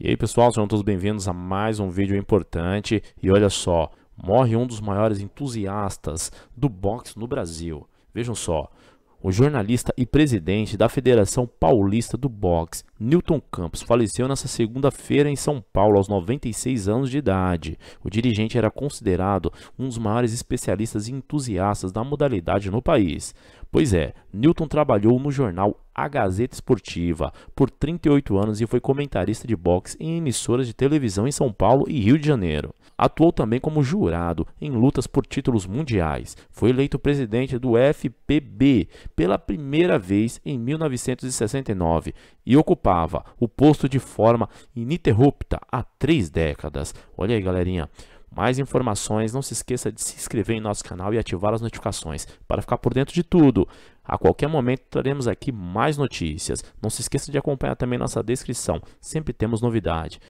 E aí pessoal, sejam todos bem-vindos a mais um vídeo importante. E olha só, morre um dos maiores entusiastas do boxe no Brasil. Vejam só, o jornalista e presidente da Federação Paulista do Boxe, Newton Campos, faleceu nesta segunda-feira em São Paulo, aos 96 anos de idade. O dirigente era considerado um dos maiores especialistas e entusiastas da modalidade no país. Pois é, Newton trabalhou no jornal a Gazeta Esportiva por 38 anos e foi comentarista de boxe em emissoras de televisão em São Paulo e Rio de Janeiro. Atuou também como jurado em lutas por títulos mundiais. Foi eleito presidente do FPB pela primeira vez em 1969 e ocupava o posto de forma ininterrupta há três décadas. Olha aí, galerinha. Mais informações, não se esqueça de se inscrever em nosso canal e ativar as notificações para ficar por dentro de tudo. A qualquer momento traremos aqui mais notícias. Não se esqueça de acompanhar também nossa descrição, sempre temos novidade.